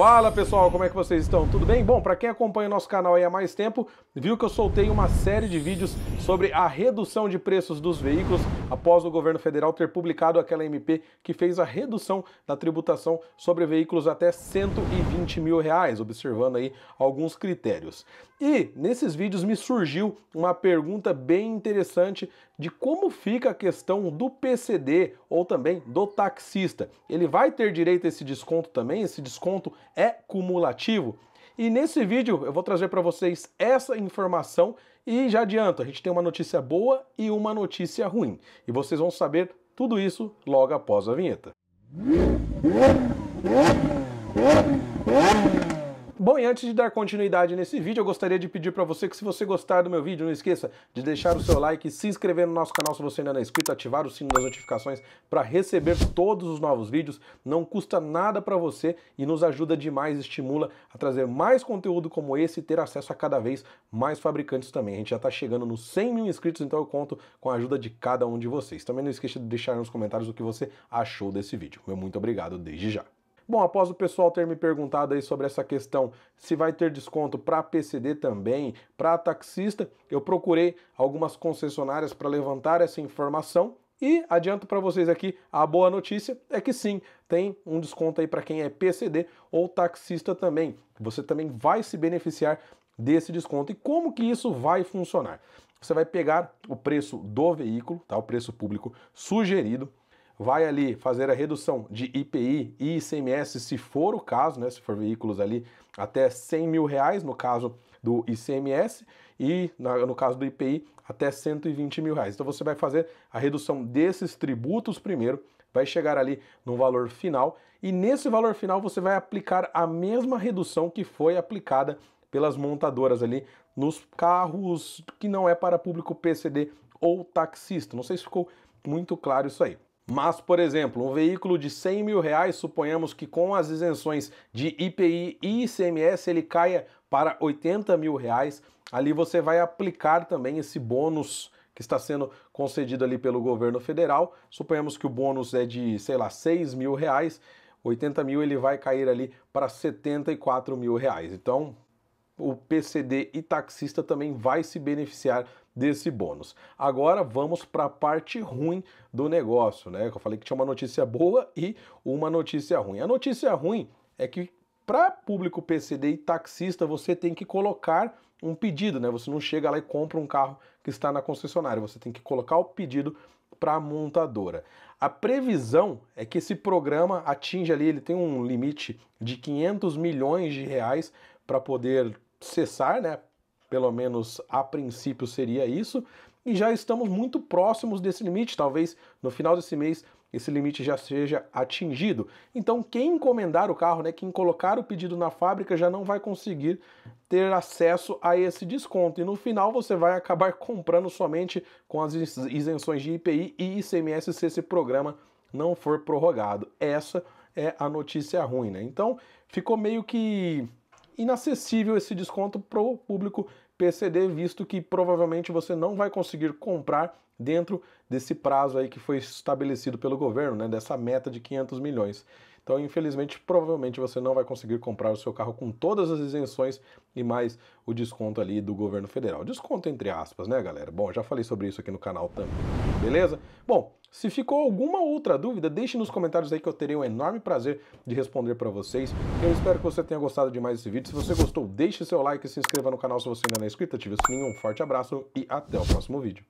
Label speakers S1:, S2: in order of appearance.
S1: Fala pessoal, como é que vocês estão? Tudo bem? Bom, para quem acompanha o nosso canal há mais tempo, viu que eu soltei uma série de vídeos sobre a redução de preços dos veículos após o governo federal ter publicado aquela MP que fez a redução da tributação sobre veículos até 120 mil reais, observando aí alguns critérios. E nesses vídeos me surgiu uma pergunta bem interessante de como fica a questão do PCD ou também do taxista. Ele vai ter direito a esse desconto também? Esse desconto é cumulativo. E nesse vídeo eu vou trazer para vocês essa informação e já adianto, a gente tem uma notícia boa e uma notícia ruim. E vocês vão saber tudo isso logo após a vinheta. Bom, e antes de dar continuidade nesse vídeo, eu gostaria de pedir para você que se você gostar do meu vídeo, não esqueça de deixar o seu like, se inscrever no nosso canal se você ainda não é inscrito, ativar o sino das notificações para receber todos os novos vídeos. Não custa nada para você e nos ajuda demais, estimula a trazer mais conteúdo como esse e ter acesso a cada vez mais fabricantes também. A gente já está chegando nos 100 mil inscritos, então eu conto com a ajuda de cada um de vocês. Também não esqueça de deixar nos comentários o que você achou desse vídeo. Meu muito obrigado desde já. Bom, após o pessoal ter me perguntado aí sobre essa questão, se vai ter desconto para PCD também, para taxista, eu procurei algumas concessionárias para levantar essa informação e adianto para vocês aqui, a boa notícia é que sim, tem um desconto aí para quem é PCD ou taxista também. Você também vai se beneficiar desse desconto. E como que isso vai funcionar? Você vai pegar o preço do veículo, tá? O preço público sugerido vai ali fazer a redução de IPI e ICMS, se for o caso, né, se for veículos ali até 100 mil reais, no caso do ICMS, e no caso do IPI até 120 mil reais. Então você vai fazer a redução desses tributos primeiro, vai chegar ali no valor final, e nesse valor final você vai aplicar a mesma redução que foi aplicada pelas montadoras ali nos carros que não é para público PCD ou taxista. Não sei se ficou muito claro isso aí. Mas, por exemplo, um veículo de 100 mil reais, suponhamos que com as isenções de IPI e ICMS ele caia para 80 mil reais, ali você vai aplicar também esse bônus que está sendo concedido ali pelo governo federal. Suponhamos que o bônus é de, sei lá, 6 mil reais, 80 mil ele vai cair ali para 74 mil reais. Então, o PCD e taxista também vai se beneficiar desse bônus. Agora vamos para a parte ruim do negócio, né? Eu falei que tinha uma notícia boa e uma notícia ruim. A notícia ruim é que para público PCD e taxista você tem que colocar um pedido, né? Você não chega lá e compra um carro que está na concessionária, você tem que colocar o pedido para a montadora. A previsão é que esse programa atinja ali, ele tem um limite de 500 milhões de reais para poder cessar, né? pelo menos a princípio seria isso, e já estamos muito próximos desse limite, talvez no final desse mês esse limite já seja atingido. Então, quem encomendar o carro, né, quem colocar o pedido na fábrica já não vai conseguir ter acesso a esse desconto. E no final você vai acabar comprando somente com as isenções de IPI e ICMS se esse programa não for prorrogado. Essa é a notícia ruim, né? Então, ficou meio que inacessível esse desconto para o público PCD, visto que provavelmente você não vai conseguir comprar dentro desse prazo aí que foi estabelecido pelo governo, né, dessa meta de 500 milhões. Então, infelizmente, provavelmente você não vai conseguir comprar o seu carro com todas as isenções e mais o desconto ali do governo federal. Desconto entre aspas, né, galera? Bom, já falei sobre isso aqui no canal também. Beleza? Bom, se ficou alguma outra dúvida, deixe nos comentários aí que eu terei um enorme prazer de responder para vocês. Eu espero que você tenha gostado de mais esse vídeo. Se você gostou, deixe seu like, se inscreva no canal se você ainda não é inscrito, ative o sininho. Um forte abraço e até o próximo vídeo.